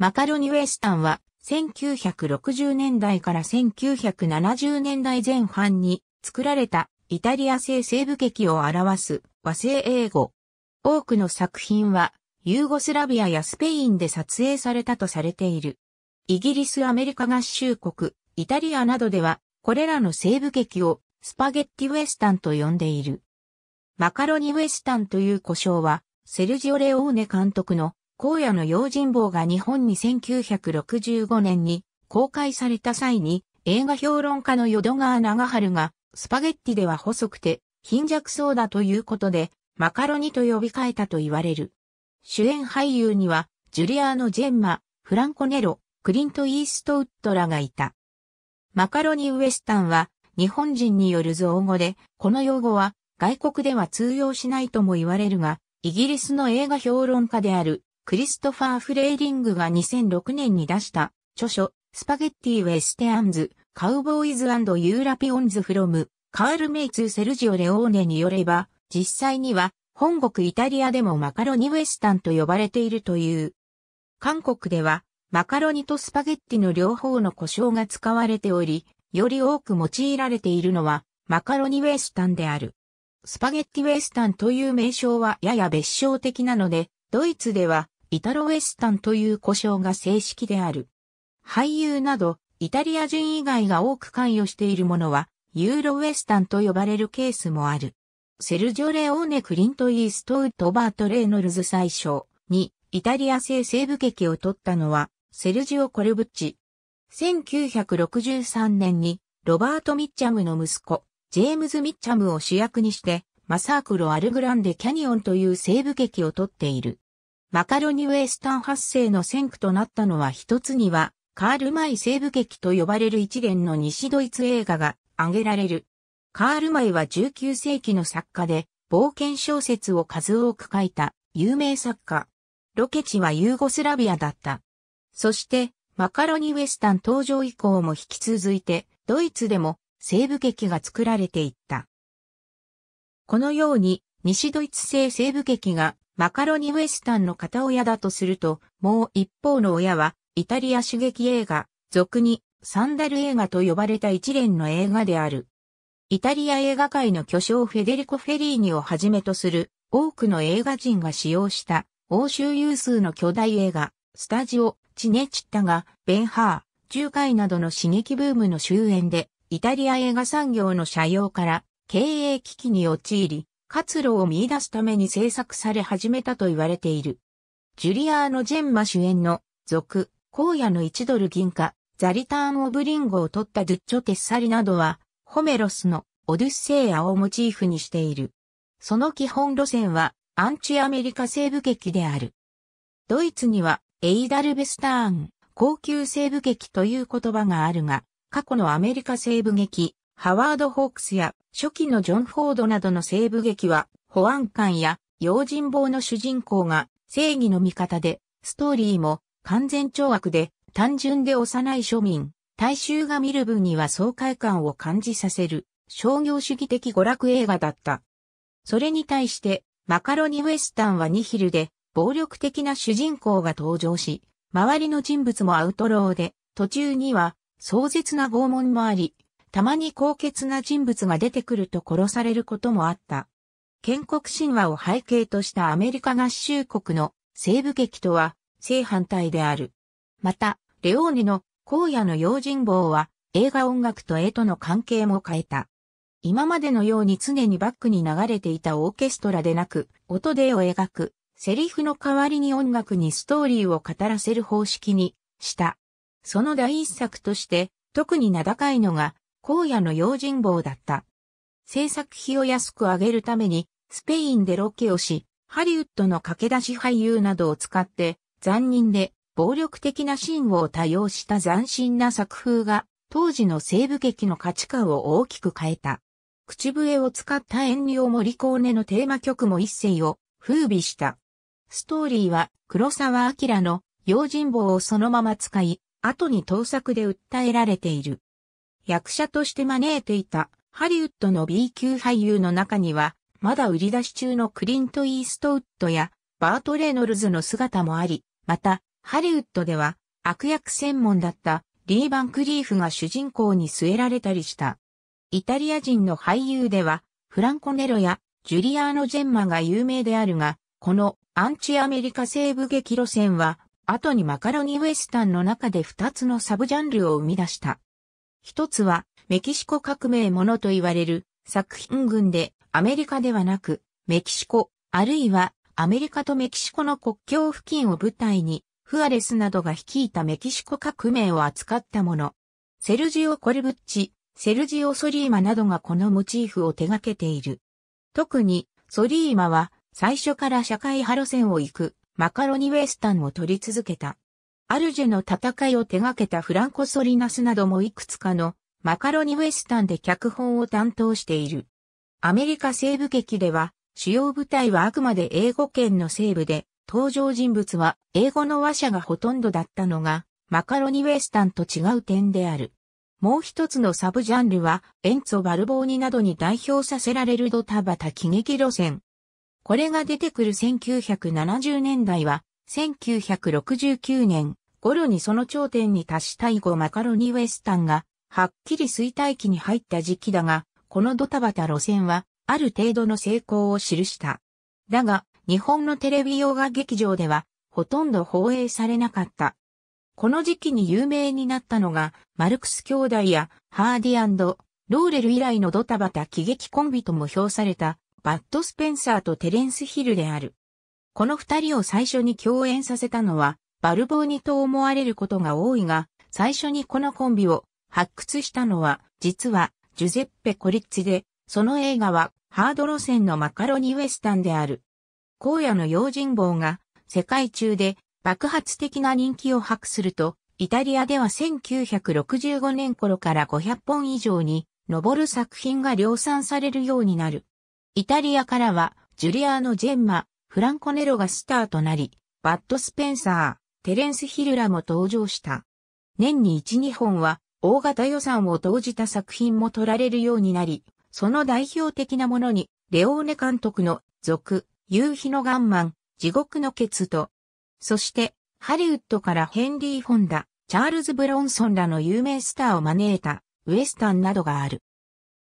マカロニウエスタンは1960年代から1970年代前半に作られたイタリア製西部劇を表す和製英語。多くの作品はユーゴスラビアやスペインで撮影されたとされている。イギリス、アメリカ合衆国、イタリアなどではこれらの西部劇をスパゲッティウエスタンと呼んでいる。マカロニウエスタンという呼称はセルジオ・レオーネ監督の荒野の用心棒が日本に1965年に公開された際に映画評論家の淀川長春がスパゲッティでは細くて貧弱そうだということでマカロニと呼び換えたと言われる。主演俳優にはジュリアーノ・ジェンマ、フランコ・ネロ、クリント・イーストウッドらがいた。マカロニ・ウエスタンは日本人による造語で、この用語は外国では通用しないとも言われるが、イギリスの映画評論家であるクリストファー・フレーリングが2006年に出した著書、スパゲッティ・ウェステアンズ、カウボーイズユーラピオンズ・フロム、カール・メイツ・セルジオ・レオーネによれば、実際には、本国イタリアでもマカロニウェスタンと呼ばれているという。韓国では、マカロニとスパゲッティの両方の故障が使われており、より多く用いられているのは、マカロニウェスタンである。スパゲッティウェスタンという名称はやや別称的なので、ドイツではイタロ・ウェスタンという呼称が正式である。俳優など、イタリア人以外が多く関与しているものは、ユーロ・ウェスタンと呼ばれるケースもある。セルジョ・レオーネ・クリント・イーストウッド・バート・レイノルズ最初に、イタリア製西部劇を撮ったのは、セルジオ・コルブッチ。1963年に、ロバート・ミッチャムの息子、ジェームズ・ミッチャムを主役にして、マサークロ・アルグランデ・キャニオンという西部劇を撮っている。マカロニウエスタン発生の先駆となったのは一つには、カールマイ西部劇と呼ばれる一連の西ドイツ映画が挙げられる。カールマイは19世紀の作家で、冒険小説を数多く書いた有名作家。ロケ地はユーゴスラビアだった。そして、マカロニウエスタン登場以降も引き続いて、ドイツでも西部劇が作られていった。このように、西ドイツ製西部劇がマカロニウエスタンの片親だとすると、もう一方の親は、イタリア刺激映画、俗に、サンダル映画と呼ばれた一連の映画である。イタリア映画界の巨匠フェデリコ・フェリーニをはじめとする、多くの映画人が使用した、欧州有数の巨大映画、スタジオ、チネチッタが、ベンハー、中海などの刺激ブームの終焉で、イタリア映画産業の社用から、経営危機に陥り、活路を見出すために制作され始めたと言われている。ジュリアーノ・ジェンマ主演の、続、荒野の1ドル銀貨、ザリターン・オブ・リンゴを取ったドゥッチョ・テッサリなどは、ホメロスのオデュッセイアをモチーフにしている。その基本路線は、アンチアメリカ西部劇である。ドイツには、エイダルベスターン、高級西部劇という言葉があるが、過去のアメリカ西部劇、ハワード・ホークスや初期のジョン・フォードなどの西部劇は、保安官や用心棒の主人公が正義の味方で、ストーリーも完全懲悪で、単純で幼い庶民、大衆が見る分には爽快感を感じさせる、商業主義的娯楽映画だった。それに対して、マカロニウエスタンはニヒルで、暴力的な主人公が登場し、周りの人物もアウトローで、途中には、壮絶な拷問もあり、たまに高潔な人物が出てくると殺されることもあった。建国神話を背景としたアメリカ合衆国の西部劇とは正反対である。また、レオーネの荒野の用心棒は映画音楽と絵との関係も変えた。今までのように常にバックに流れていたオーケストラでなく、音で絵を描く、セリフの代わりに音楽にストーリーを語らせる方式にした。その第一作として、特に名高いのが、荒野の用心棒だった。制作費を安く上げるために、スペインでロケをし、ハリウッドの駆け出し俳優などを使って、残忍で暴力的なシーンを多用した斬新な作風が、当時の西部劇の価値観を大きく変えた。口笛を使った遠慮を森コーネのテーマ曲も一世を風靡した。ストーリーは黒沢明の用心棒をそのまま使い、後に盗作で訴えられている。役者として招いていたハリウッドの B 級俳優の中には、まだ売り出し中のクリント・イーストウッドやバート・レノルズの姿もあり、また、ハリウッドでは悪役専門だったリー・バンクリーフが主人公に据えられたりした。イタリア人の俳優では、フランコ・ネロやジュリアーノ・ジェンマが有名であるが、このアンチアメリカ西部劇路線は、後にマカロニウエスタンの中で2つのサブジャンルを生み出した。一つは、メキシコ革命ものと言われる作品群で、アメリカではなく、メキシコ、あるいはアメリカとメキシコの国境付近を舞台に、フアレスなどが率いたメキシコ革命を扱ったもの。セルジオ・コルブッチ、セルジオ・ソリーマなどがこのモチーフを手掛けている。特に、ソリーマは最初から社会派路線を行くマカロニウェスタンを取り続けた。アルジェの戦いを手掛けたフランコ・ソリナスなどもいくつかのマカロニウエスタンで脚本を担当している。アメリカ西部劇では主要舞台はあくまで英語圏の西部で登場人物は英語の話者がほとんどだったのがマカロニウエスタンと違う点である。もう一つのサブジャンルは、エンツォ・バルボーニなどに代表させられるドタバタ喜劇路線。これが出てくる1970年代は、1969年、頃にその頂点に達した以後マカロニウエスタンが、はっきり衰退期に入った時期だが、このドタバタ路線は、ある程度の成功を記した。だが、日本のテレビ洋画劇場では、ほとんど放映されなかった。この時期に有名になったのが、マルクス兄弟や、ハーディローレル以来のドタバタ喜劇コンビとも評された、バッド・スペンサーとテレンス・ヒルである。この二人を最初に共演させたのは、バルボーニと思われることが多いが、最初にこのコンビを発掘したのは、実はジュゼッペ・コリッツで、その映画はハード路線のマカロニウエスタンである。荒野の用心棒が世界中で爆発的な人気を博すると、イタリアでは1965年頃から500本以上に上る作品が量産されるようになる。イタリアからはジュリアーノ・ジェンマ、フランコネロがスターとなり、バッド・スペンサー、テレンス・ヒルラも登場した。年に1、2本は大型予算を投じた作品も撮られるようになり、その代表的なものに、レオーネ監督の、続、夕日のガンマン、地獄のケツと、そして、ハリウッドからヘンリー・フォンダ、チャールズ・ブロンソンらの有名スターを招いた、ウエスタンなどがある。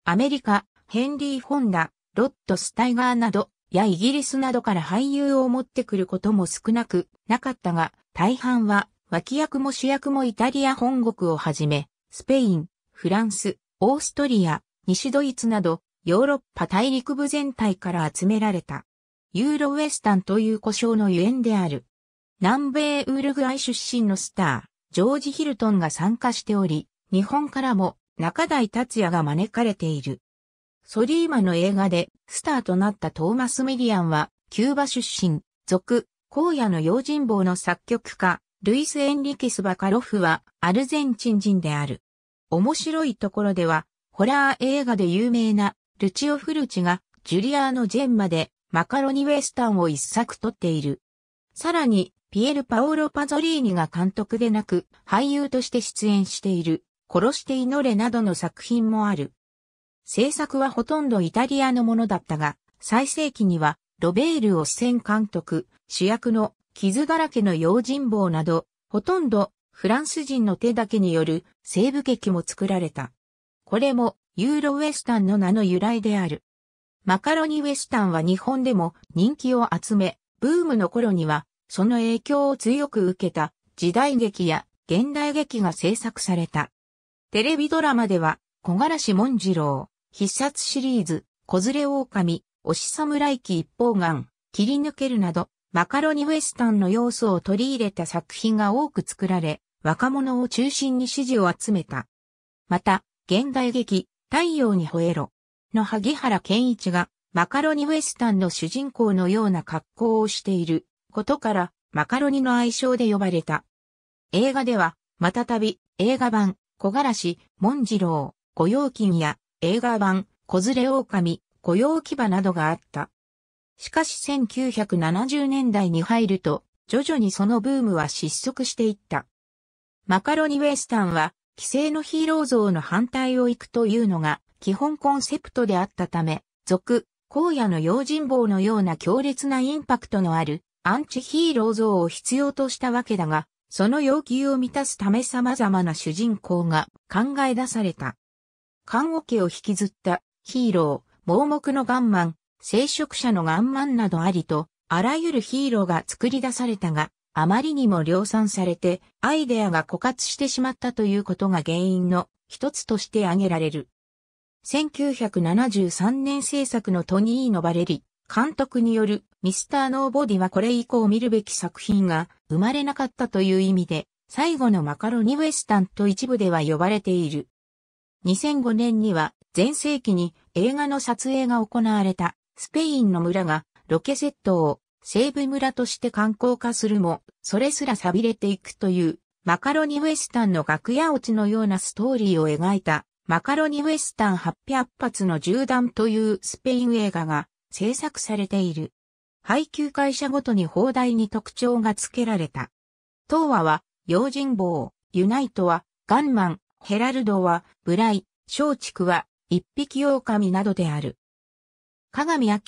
アメリカ、ヘンリー・フォンダ、ロッド・スタイガーなど、やイギリスなどから俳優を持ってくることも少なくなかったが、大半は脇役も主役もイタリア本国をはじめ、スペイン、フランス、オーストリア、西ドイツなど、ヨーロッパ大陸部全体から集められた。ユーロウエスタンという故障のゆえんである。南米ウルグアイ出身のスター、ジョージ・ヒルトンが参加しており、日本からも中台達也が招かれている。ソリーマの映画でスターとなったトーマス・ミリアンは、キューバ出身、族、荒野の用心棒の作曲家、ルイス・エンリケス・バカロフはアルゼンチン人である。面白いところでは、ホラー映画で有名なルチオ・フルチがジュリアーノ・ジェンマでマカロニ・ウェスタンを一作撮っている。さらに、ピエル・パオロ・パゾリーニが監督でなく、俳優として出演している、殺して祈れなどの作品もある。制作はほとんどイタリアのものだったが、最盛期には、ロベールを主戦監督、主役の傷だらけの用心棒など、ほとんどフランス人の手だけによる西部劇も作られた。これもユーロウエスタンの名の由来である。マカロニウエスタンは日本でも人気を集め、ブームの頃にはその影響を強く受けた時代劇や現代劇が制作された。テレビドラマでは小柄志文次郎、必殺シリーズ、子連れ狼、推し侍機一方眼、切り抜けるなど、マカロニウエスタンの要素を取り入れた作品が多く作られ、若者を中心に支持を集めた。また、現代劇、太陽に吠えろ、の萩原健一が、マカロニウエスタンの主人公のような格好をしていることから、マカロニの愛称で呼ばれた。映画では、またたび、映画版、小柄し、文次郎、御用金や、映画版、子連れ狼、雇用牙などがあった。しかし1970年代に入ると、徐々にそのブームは失速していった。マカロニウェスタンは、既成のヒーロー像の反対を行くというのが基本コンセプトであったため、俗、荒野の用心棒のような強烈なインパクトのあるアンチヒーロー像を必要としたわけだが、その要求を満たすため様々な主人公が考え出された。護桶を引きずった、ヒーロー、盲目のガンマン、聖職者のガンマンなどありと、あらゆるヒーローが作り出されたが、あまりにも量産されて、アイデアが枯渇してしまったということが原因の一つとして挙げられる。1973年制作のトニーノ・バレリ、監督によるミスター・ノーボディはこれ以降見るべき作品が生まれなかったという意味で、最後のマカロニ・ウエスタンと一部では呼ばれている。2005年には前世紀に映画の撮影が行われたスペインの村がロケセットを西部村として観光化するも、それすら錆びれていくというマカロニウエスタンの楽屋落ちのようなストーリーを描いたマカロニウエスタン800発の銃弾というスペイン映画が制作されている。配給会社ごとに放題に特徴が付けられた。東和は、用心棒、ユナイトは、ガンマン、ヘラルドは、ブライ、松竹は、一匹狼などである。鏡明、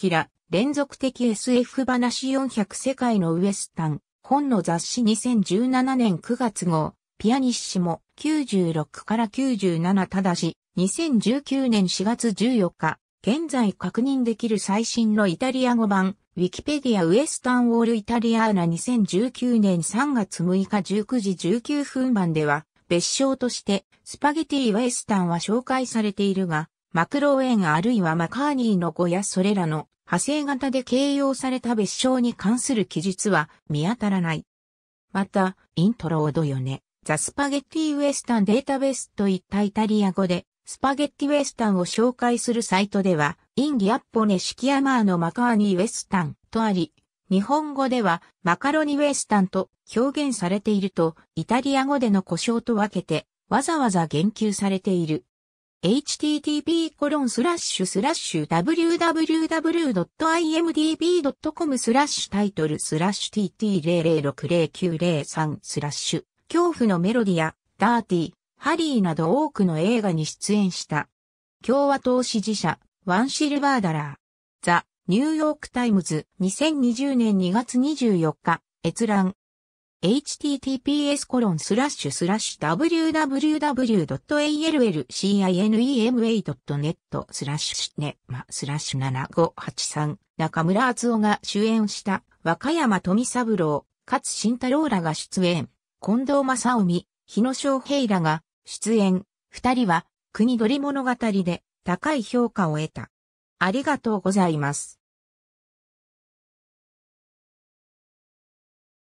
連続的 SF 話400世界のウエスタン、本の雑誌2017年9月号、ピアニッシモ96から97ただし、2019年4月14日、現在確認できる最新のイタリア語版、ウィキペディアウエスタンウォールイタリアーナ2019年3月6日19時19分版では、別称として、スパゲティ・ウェスタンは紹介されているが、マクローエンあるいはマカーニーの語やそれらの派生型で形容された別称に関する記述は見当たらない。また、イントロードよね。ザ・スパゲティ・ウエスタン・データベースといったイタリア語で、スパゲッティ・ウエスタンを紹介するサイトでは、インディアッポネ・シキアマーのマカーニー・ウエスタンとあり、日本語ではマカロニウエスタンと表現されていると、イタリア語での故障と分けて、わざわざ言及されている。http コロンスラッシュスラッシュ www.imdb.com スラッシュタイトルスラッシュ tt0060903 スラッシュ恐怖のメロディア、ダーティー、ハリーなど多くの映画に出演した。共和党支持者、ワンシルバーダラー。ザ・ニューヨークタイムズ2020年2月24日閲覧 https コロンスラッシュスラッシュ www.allcine.ma.net スラッシュねまスラッシュ7583中村敦夫が主演した和歌山富三郎、勝慎太郎らが出演、近藤正臣、日野昌平らが出演、二人は国鳥物語で高い評価を得た。ありがとうございます。